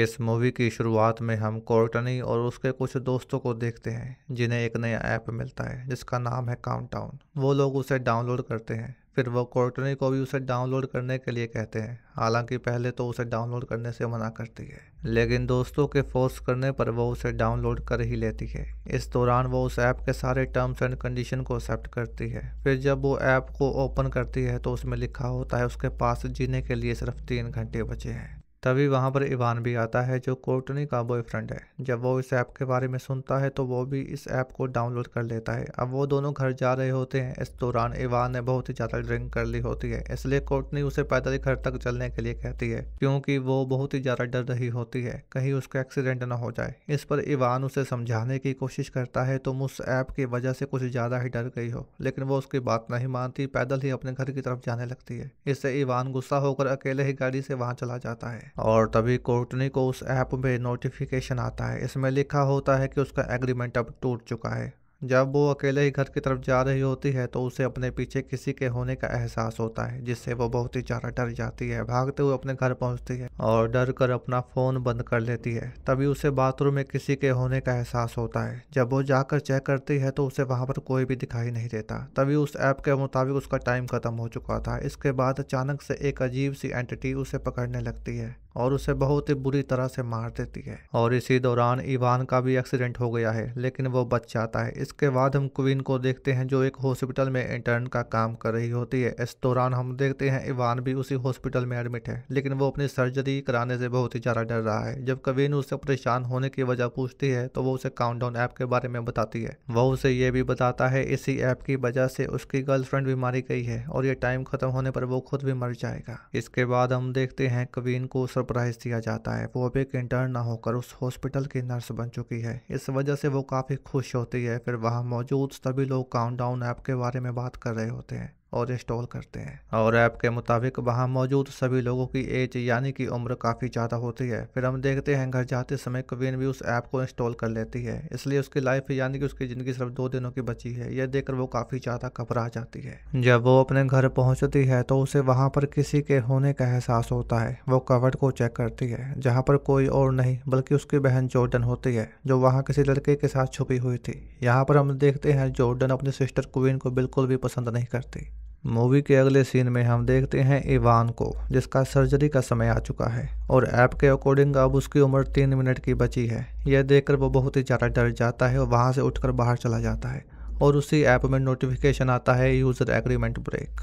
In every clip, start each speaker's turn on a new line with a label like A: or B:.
A: इस मूवी की शुरुआत में हम कोर्टनी और उसके कुछ दोस्तों को देखते हैं जिन्हें एक नया ऐप मिलता है जिसका नाम है काउंटाउन वो लोग उसे डाउनलोड करते हैं फिर वो कोर्टनी को भी उसे डाउनलोड करने के लिए कहते हैं हालांकि पहले तो उसे डाउनलोड करने से मना करती है लेकिन दोस्तों के फोर्स करने पर वो उसे डाउनलोड कर ही लेती है इस दौरान वो उस ऐप के सारे टर्म्स एंड कंडीशन को एक्सेप्ट करती है फिर जब वो ऐप को ओपन करती है तो उसमें लिखा होता है उसके पास जीने के लिए सिर्फ तीन घंटे बचे हैं तभी वहाँ पर इवान भी आता है जो कोर्टनी का बॉयफ्रेंड है जब वो इस ऐप के बारे में सुनता है तो वो भी इस ऐप को डाउनलोड कर लेता है अब वो दोनों घर जा रहे होते हैं इस दौरान इवान ने बहुत ही ज़्यादा ड्रिंक कर ली होती है इसलिए कोर्टनी उसे पैदल घर तक चलने के लिए कहती है क्योंकि वो बहुत ही ज़्यादा डर रही होती है कहीं उसका एक्सीडेंट ना हो जाए इस पर इवान उसे समझाने की कोशिश करता है तुम उस ऐप की वजह से कुछ ज़्यादा ही डर गई हो लेकिन वो उसकी बात नहीं मानती पैदल ही अपने घर की तरफ जाने लगती है इससे इवान गुस्सा होकर अकेले ही गाड़ी से वहाँ चला जाता है और तभी कोर्टनी को उस ऐप में नोटिफिकेशन आता है इसमें लिखा होता है कि उसका एग्रीमेंट अब टूट चुका है जब वो अकेले ही घर की तरफ जा रही होती है तो उसे अपने पीछे किसी के होने का एहसास होता है जिससे वो बहुत ही ज़्यादा डर जाती है भागते हुए अपने घर पहुंचती है और डर कर अपना फ़ोन बंद कर लेती है तभी उसे बाथरूम में किसी के होने का एहसास होता है जब वो जाकर चेक करती है तो उसे वहाँ पर कोई भी दिखाई नहीं देता तभी उस ऐप के मुताबिक उसका टाइम ख़त्म हो चुका था इसके बाद अचानक से एक अजीब सी एंटिटी उसे पकड़ने लगती है और उसे बहुत ही बुरी तरह से मार देती है और इसी दौरान इवान का भी एक्सीडेंट हो गया है लेकिन वो बच जाता है इसके बाद हम क्वीन को देखते हैं जो एक हॉस्पिटल में इंटर्न का काम कर रही होती है इस दौरान हम देखते हैं इवान भी उसी हॉस्पिटल में एडमिट है लेकिन वो अपनी सर्जरी कराने से बहुत ही ज़्यादा डर रहा है जब कवीन उससे परेशान होने की वजह पूछती है तो वो उसे काउंट ऐप के बारे में बताती है वह उसे ये भी बताता है इसी ऐप की वजह से उसकी गर्लफ्रेंड भी मारी गई है और ये टाइम खत्म होने पर वो खुद भी मर जाएगा इसके बाद हम देखते हैं कवीन को सरप्राइज दिया जाता है वो अब एक इंटर्न ना होकर उस हॉस्पिटल की नर्स बन चुकी है इस वजह से वो काफ़ी खुश होती है फिर वहाँ मौजूद सभी लोग काउंटडाउन ऐप के बारे में बात कर रहे होते हैं और इंस्टॉल करते हैं और ऐप के मुताबिक वहाँ मौजूद सभी लोगों की एज यानी कि उम्र काफ़ी ज़्यादा होती है फिर हम देखते हैं घर जाते समय क्वीन भी उस ऐप को इंस्टॉल कर लेती है इसलिए उसकी लाइफ यानी कि उसकी ज़िंदगी सिर्फ दो दिनों की बची है यह देखकर वो काफ़ी ज़्यादा घबरा जाती है जब वो अपने घर पहुँचती है तो उसे वहाँ पर किसी के होने का एहसास होता है वो कवर्ड को चेक करती है जहाँ पर कोई और नहीं बल्कि उसकी बहन जॉर्डन होती है जो वहाँ किसी लड़के के साथ छुपी हुई थी यहाँ पर हम देखते हैं जॉर्डन अपने सिस्टर क्वीन को बिल्कुल भी पसंद नहीं करती मूवी के अगले सीन में हम देखते हैं इवान को जिसका सर्जरी का समय आ चुका है और ऐप के अकॉर्डिंग अब उसकी उम्र तीन मिनट की बची है यह देखकर वो बहुत ही ज़्यादा डर जाता है और वहाँ से उठकर बाहर चला जाता है और उसी ऐप में नोटिफिकेशन आता है यूज़र एग्रीमेंट ब्रेक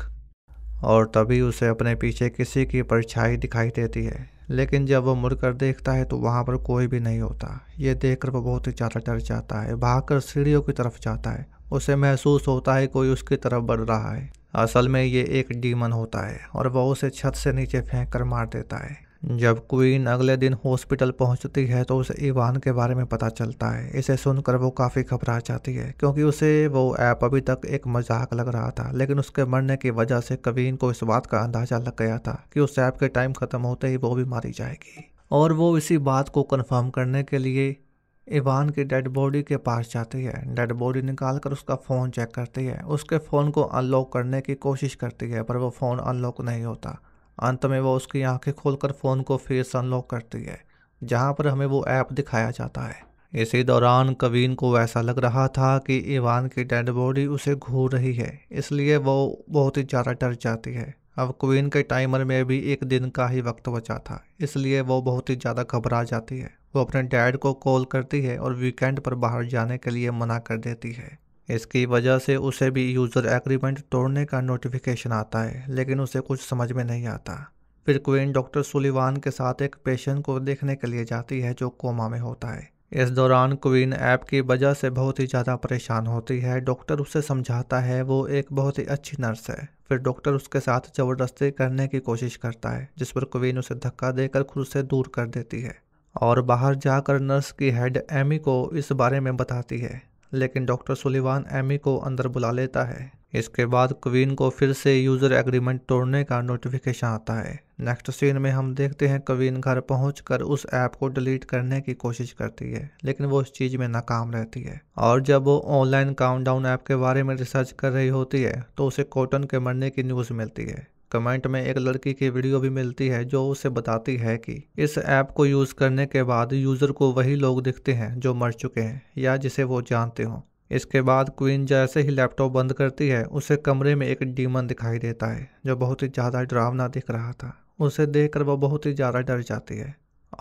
A: और तभी उसे अपने पीछे किसी की परछाई दिखाई देती है लेकिन जब वो मुड़कर देखता है तो वहाँ पर कोई भी नहीं होता ये देखकर वो बहुत ही ज़्यादा डर जाता है भागकर सीढ़ियों की तरफ जाता है उसे महसूस होता है कोई उसकी तरफ बढ़ रहा है असल में ये एक डीमन होता है और वह उसे छत से नीचे फेंक कर मार देता है जब क्वीन अगले दिन हॉस्पिटल पहुंचती है तो उसे इवान के बारे में पता चलता है इसे सुनकर वो काफ़ी घबरा जाती है क्योंकि उसे वो ऐप अभी तक एक मजाक लग रहा था लेकिन उसके मरने की वजह से कवीन को इस बात का अंदाज़ा लग गया था कि उस ऐप के टाइम ख़त्म होते ही वो भी मारी जाएगी और वो इसी बात को कन्फर्म करने के लिए इवान की डेड बॉडी के पास जाती है डेड बॉडी निकाल कर उसका फ़ोन चेक करती है उसके फ़ोन को अनलॉक करने की कोशिश करती है पर वो फ़ोन अनलॉक नहीं होता अंत में वो उसकी आंखें खोलकर फ़ोन को फिर से अनलॉक करती है जहाँ पर हमें वो ऐप दिखाया जाता है इसी दौरान कवीन को ऐसा लग रहा था कि ईवान की डेड बॉडी उसे घूर रही है इसलिए वो बहुत ही ज़्यादा डर जाती है अब क्वीन के टाइमर में भी एक दिन का ही वक्त बचा था इसलिए वो बहुत ही ज़्यादा घबरा जाती है वो अपने डैड को कॉल करती है और वीकेंड पर बाहर जाने के लिए मना कर देती है इसकी वजह से उसे भी यूज़र एग्रीमेंट तोड़ने का नोटिफिकेशन आता है लेकिन उसे कुछ समझ में नहीं आता फिर क्वीन डॉक्टर सुलिवान के साथ एक पेशेंट को देखने के लिए जाती है जो कोमा में होता है इस दौरान क्वीन ऐप की वजह से बहुत ही ज़्यादा परेशान होती है डॉक्टर उसे समझाता है वो एक बहुत ही अच्छी नर्स है फिर डॉक्टर उसके साथ ज़बरदस्ती करने की कोशिश करता है जिस पर क्वीन उसे धक्का देकर खुद से दूर कर देती है और बाहर जाकर नर्स की हेड एमी को इस बारे में बताती है लेकिन डॉक्टर सुलिवान एमी को अंदर बुला लेता है इसके बाद क्वीन को फिर से यूज़र एग्रीमेंट तोड़ने का नोटिफिकेशन आता है नेक्स्ट सीन में हम देखते हैं क्वीन घर पहुँच उस ऐप को डिलीट करने की कोशिश करती है लेकिन वो उस चीज़ में नाकाम रहती है और जब वो ऑनलाइन काउंटडाउन ऐप के बारे में रिसर्च कर रही होती है तो उसे कॉटन के मरने की न्यूज़ मिलती है कमेंट में एक लड़की की वीडियो भी मिलती है जो उसे बताती है कि इस ऐप को यूज़ करने के बाद यूज़र को वही लोग दिखते हैं जो मर चुके हैं या जिसे वो जानते हों इसके बाद क्वीन जैसे ही लैपटॉप बंद करती है उसे कमरे में एक डीमन दिखाई देता है जो बहुत ही ज़्यादा डरावना दिख रहा था उसे देख कर वह बहुत ही ज़्यादा डर जाती है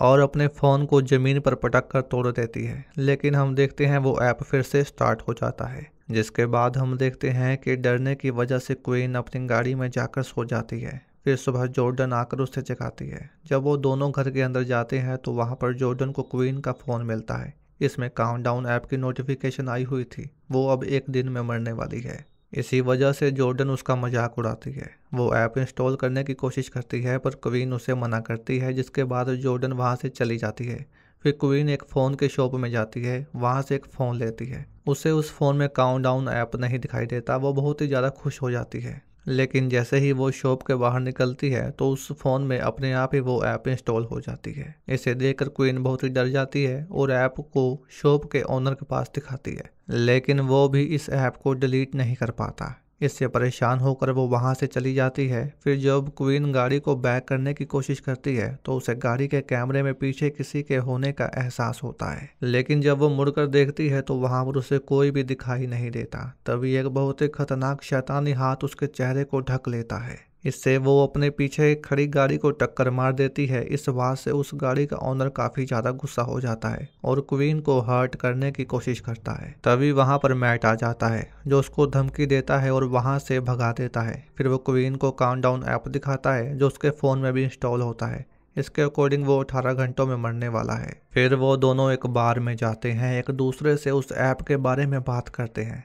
A: और अपने फ़ोन को ज़मीन पर पटक कर तोड़ देती है लेकिन हम देखते हैं वो ऐप फिर से स्टार्ट हो जाता है जिसके बाद हम देखते हैं कि डरने की वजह से क्वीन अपनी गाड़ी में जाकर सो जाती है फिर सुबह जॉर्डन आकर उसे जगाती है जब वो दोनों घर के अंदर जाते हैं तो वहाँ पर जॉर्डन को क्वीन का फ़ोन मिलता है इसमें काउंटडाउन ऐप की नोटिफिकेशन आई हुई थी वो अब एक दिन में मरने वाली है इसी वजह से जॉर्डन उसका मजाक उड़ाती है वो ऐप इंस्टॉल करने की कोशिश करती है पर क्वीन उसे मना करती है जिसके बाद जॉर्डन वहाँ से चली जाती है फिर क्वीन एक फ़ोन के शॉप में जाती है वहाँ से एक फ़ोन लेती है उसे उस फ़ोन में काउंट डाउन ऐप नहीं दिखाई देता वो बहुत ही ज़्यादा खुश हो जाती है लेकिन जैसे ही वो शॉप के बाहर निकलती है तो उस फ़ोन में अपने आप ही वो ऐप इंस्टॉल हो जाती है इसे देखकर क्वीन बहुत ही डर जाती है और ऐप को शॉप के ओनर के पास दिखाती है लेकिन वो भी इस ऐप को डिलीट नहीं कर पाता इससे परेशान होकर वो वहाँ से चली जाती है फिर जब क्वीन गाड़ी को बैक करने की कोशिश करती है तो उसे गाड़ी के कैमरे में पीछे किसी के होने का एहसास होता है लेकिन जब वो मुड़कर देखती है तो वहाँ पर उसे कोई भी दिखाई नहीं देता तभी एक बहुत ही खतरनाक शैतानी हाथ उसके चेहरे को ढक लेता है इससे वो अपने पीछे खड़ी गाड़ी को टक्कर मार देती है इस बात से उस गाड़ी का ऑनर काफी ज्यादा गुस्सा हो जाता है और क्वीन को हर्ट करने की कोशिश करता है तभी वहां पर मैट आ जाता है जो उसको धमकी देता है और वहां से भगा देता है फिर वो क्वीन को काउंट डाउन ऐप दिखाता है जो उसके फोन में भी इंस्टॉल होता है इसके अकॉर्डिंग वो अठारह घंटों में मरने वाला है फिर वो दोनों एक बार में जाते हैं एक दूसरे से उस ऐप के बारे में बात करते हैं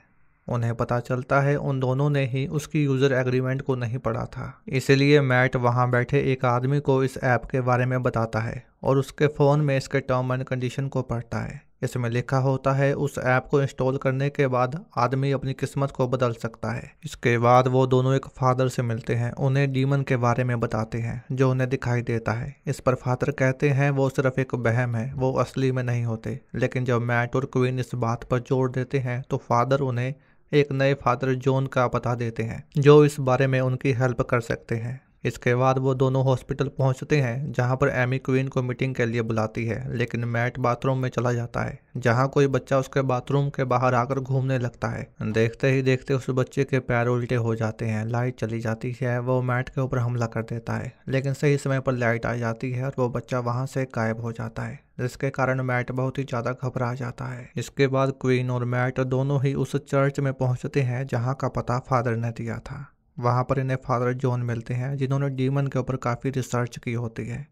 A: उन्हें पता चलता है उन दोनों ने ही उसकी यूज़र एग्रीमेंट को नहीं पढ़ा था इसलिए मैट वहाँ बैठे एक आदमी को इस ऐप के बारे में बताता है और उसके फ़ोन में इसके टर्म एंड कंडीशन को पढ़ता है इसमें लिखा होता है उस ऐप को इंस्टॉल करने के बाद आदमी अपनी किस्मत को बदल सकता है इसके बाद वो दोनों एक फादर से मिलते हैं उन्हें डीमन के बारे में बताते हैं जो उन्हें दिखाई देता है इस पर फादर कहते हैं वो सिर्फ एक बहम है वो असली में नहीं होते लेकिन जब मैट और क्वीन इस बात पर जोर देते हैं तो फादर उन्हें एक नए फादर जोन का पता देते हैं जो इस बारे में उनकी हेल्प कर सकते हैं इसके बाद वो दोनों हॉस्पिटल पहुंचते हैं जहां पर एमी क्वीन को मीटिंग के लिए बुलाती है लेकिन मैट बाथरूम में चला जाता है जहां कोई बच्चा उसके बाथरूम के बाहर आकर घूमने लगता है देखते ही देखते उस बच्चे के पैर उल्टे हो जाते हैं लाइट चली जाती है वो मैट के ऊपर हमला कर देता है लेकिन सही समय पर लाइट आ जाती है और वो बच्चा वहाँ से गायब हो जाता है जिसके कारण मैट बहुत ही ज़्यादा घबरा जाता है इसके बाद क्वीन और मैट दोनों ही उस चर्च में पहुंचते हैं जहाँ का पता फादर ने दिया था वहाँ पर इन्हें फादर जॉन मिलते हैं जिन्होंने डीमन के ऊपर काफ़ी रिसर्च की होती है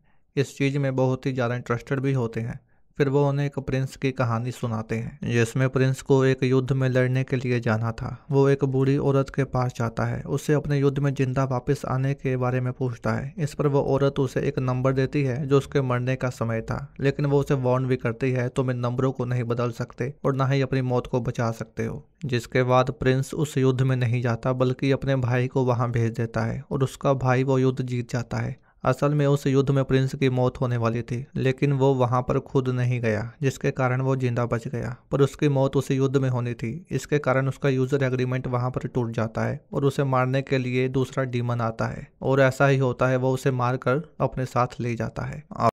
A: इस चीज़ में बहुत ही ज़्यादा इंटरेस्टेड भी होते हैं फिर वो उन्हें एक प्रिंस की कहानी सुनाते हैं जिसमें प्रिंस को एक युद्ध में लड़ने के लिए जाना था वो एक बूढ़ी औरत के पास जाता है उसे अपने युद्ध में जिंदा वापस आने के बारे में पूछता है इस पर वो औरत उसे एक नंबर देती है जो उसके मरने का समय था लेकिन वो उसे वार्न भी करती है तुम इन नंबरों को नहीं बदल सकते और ना ही अपनी मौत को बचा सकते हो जिसके बाद प्रिंस उस युद्ध में नहीं जाता बल्कि अपने भाई को वहां भेज देता है और उसका भाई वो युद्ध जीत जाता है असल में उस युद्ध में प्रिंस की मौत होने वाली थी लेकिन वो वहाँ पर खुद नहीं गया जिसके कारण वो जिंदा बच गया पर उसकी मौत उसी युद्ध में होनी थी इसके कारण उसका यूजर एग्रीमेंट वहाँ पर टूट जाता है और उसे मारने के लिए दूसरा डीमन आता है और ऐसा ही होता है वो उसे मारकर अपने साथ ले जाता है